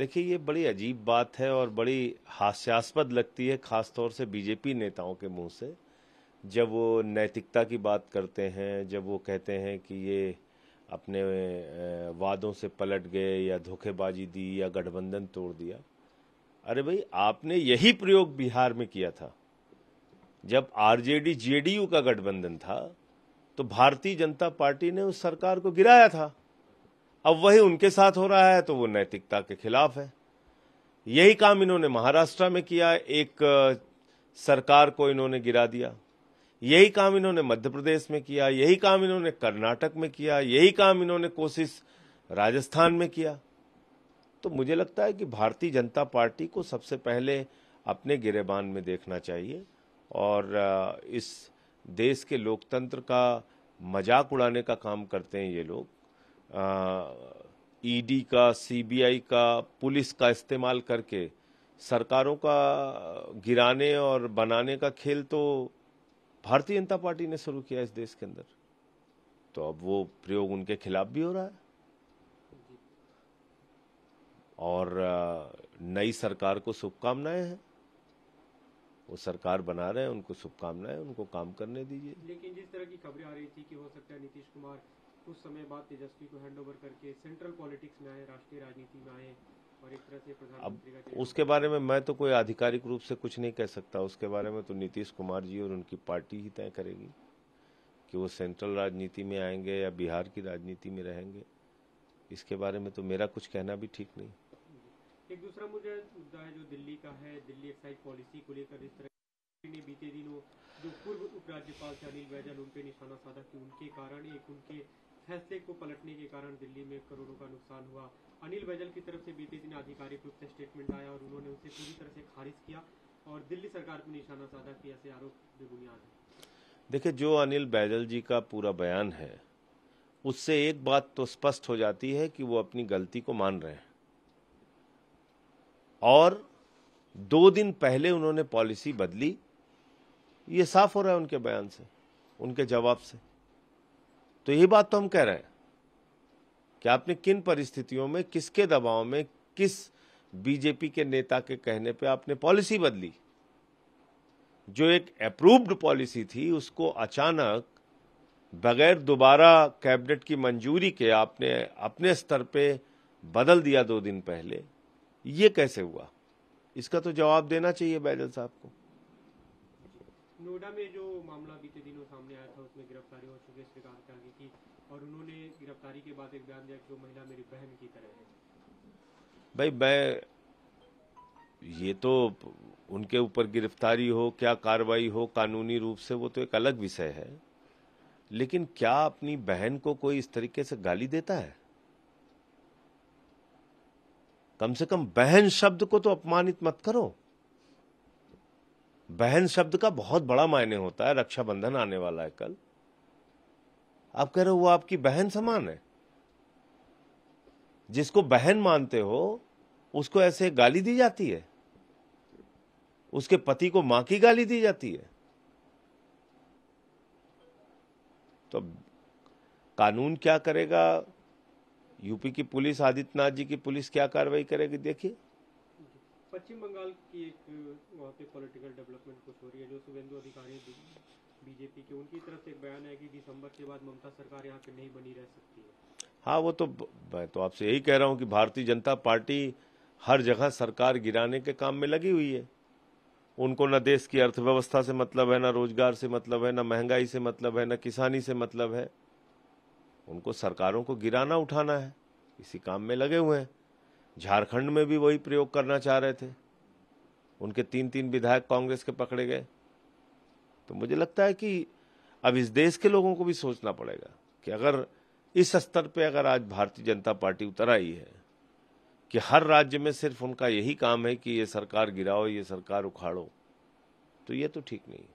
देखिए ये बड़ी अजीब बात है और बड़ी हास्यास्पद लगती है खासतौर से बीजेपी नेताओं के मुंह से जब वो नैतिकता की बात करते हैं जब वो कहते हैं कि ये अपने वादों से पलट गए या धोखेबाजी दी या गठबंधन तोड़ दिया अरे भाई आपने यही प्रयोग बिहार में किया था जब आरजेडी जेडीयू का गठबंधन था तो भारतीय जनता पार्टी ने उस सरकार को गिराया था अब वही उनके साथ हो रहा है तो वो नैतिकता के खिलाफ है यही काम इन्होंने महाराष्ट्र में किया एक सरकार को इन्होंने गिरा दिया यही काम इन्होंने मध्य प्रदेश में किया यही काम इन्होंने कर्नाटक में किया यही काम इन्होंने कोशिश राजस्थान में किया तो मुझे लगता है कि भारतीय जनता पार्टी को सबसे पहले अपने गिरेबान में देखना चाहिए और इस देश के लोकतंत्र का मजाक उड़ाने का काम करते हैं ये लोग ईडी e का सीबीआई का पुलिस का इस्तेमाल करके सरकारों का गिराने और बनाने का खेल तो भारतीय जनता पार्टी ने शुरू किया इस देश के अंदर तो अब वो प्रयोग उनके खिलाफ भी हो रहा है और नई सरकार को शुभकामनाएं हैं वो सरकार बना रहे हैं उनको शुभकामनाएं है, उनको काम करने दीजिए लेकिन जिस तरह की खबरें आ रही थी कि हो सकता है नीतीश कुमार कुछ समय बाद तेजस्वी को हैंड ओवर करके सेंट्रल पॉलिटिक्स में आए राष्ट्रीय राजनीति में आए और एक तरह से प्रधानमंत्री का उसके बारे में मैं तो कोई आधिकारिक रूप से कुछ नहीं कह सकता उसके बारे में तो नीतीश कुमार जी और उनकी पार्टी ही तय करेगी कि वो सेंट्रल राजनीति में आएंगे या बिहार की राजनीति में रहेंगे इसके बारे में तो मेरा कुछ कहना भी ठीक नहीं एक दूसरा मुझे मुद्दा है जो दिल्ली का है दिल्ली एक्साइज पॉलिसी को लेकर इस तरह ने बीते दिनों जो पूर्व उपराज्यपाल थे अनिल बैजल उन पे निशाना साधा कि उनके कारण एक उनके फैसले को पलटने के कारण दिल्ली में करोड़ों का नुकसान हुआ अनिल बैजल की तरफ से बीते दिन आधिकारिक रूप से स्टेटमेंट आया और उन्होंने उसे पूरी तरह से खारिज किया और दिल्ली सरकार को निशाना साधा कि ऐसे आरोप बेबुनियाद है देखिए जो अनिल बैजल जी का पूरा बयान है उससे एक बात तो स्पष्ट हो जाती है कि वो अपनी गलती को मान रहे हैं और दो दिन पहले उन्होंने पॉलिसी बदली ये साफ हो रहा है उनके बयान से उनके जवाब से तो ये बात तो हम कह रहे हैं कि आपने किन परिस्थितियों में किसके दबाव में किस बीजेपी के नेता के कहने पे आपने पॉलिसी बदली जो एक अप्रूव्ड पॉलिसी थी उसको अचानक बगैर दोबारा कैबिनेट की मंजूरी के आपने अपने स्तर पे बदल दिया दो दिन पहले ये कैसे हुआ इसका तो जवाब देना चाहिए बैजल साहब को नोएडा में जो मामला बीते दिनों सामने गिरफ्तारी और सुकेश श्रीकांत त्यागी की और उन्होंने गिरफ्तारी के बाद एक बयान दिया कि वो महिला मेरी बहन की तरह है भाई मैं ये तो उनके ऊपर गिरफ्तारी हो क्या कार्रवाई हो कानूनी रूप से वो तो एक अलग विषय है लेकिन क्या अपनी बहन को कोई इस तरीके से गाली देता है कम से कम बहन शब्द को तो अपमानित मत करो बहन शब्द का बहुत बड़ा मायने होता है रक्षाबंधन आने वाला है कल आप कह रहे हो वो आपकी बहन समान है जिसको बहन मानते हो उसको ऐसे गाली दी जाती है उसके पति को मां की गाली दी जाती है तो कानून क्या करेगा यूपी की पुलिस आदित्यनाथ जी की पुलिस क्या कार्रवाई करेगी देखिए पश्चिम बंगाल की एक वहाँ पे पॉलिटिकल डेवलपमेंट कुछ हो रही है जो शुभेंदु अधिकारी बीजेपी के उनकी तरफ से एक बयान है कि दिसंबर के बाद ममता सरकार यहाँ पे नहीं बनी रह सकती है हाँ वो तो मैं तो आपसे यही कह रहा हूँ कि भारतीय जनता पार्टी हर जगह सरकार गिराने के काम में लगी हुई है उनको न देश की अर्थव्यवस्था से मतलब है ना रोजगार से मतलब है ना महंगाई से मतलब है ना किसानी से मतलब है उनको सरकारों को गिराना उठाना है इसी काम में लगे हुए हैं झारखंड में भी वही प्रयोग करना चाह रहे थे उनके तीन तीन विधायक कांग्रेस के पकड़े गए तो मुझे लगता है कि अब इस देश के लोगों को भी सोचना पड़ेगा कि अगर इस स्तर पे अगर आज भारतीय जनता पार्टी उतर आई है कि हर राज्य में सिर्फ उनका यही काम है कि ये सरकार गिराओ ये सरकार उखाड़ो तो ये तो ठीक नहीं है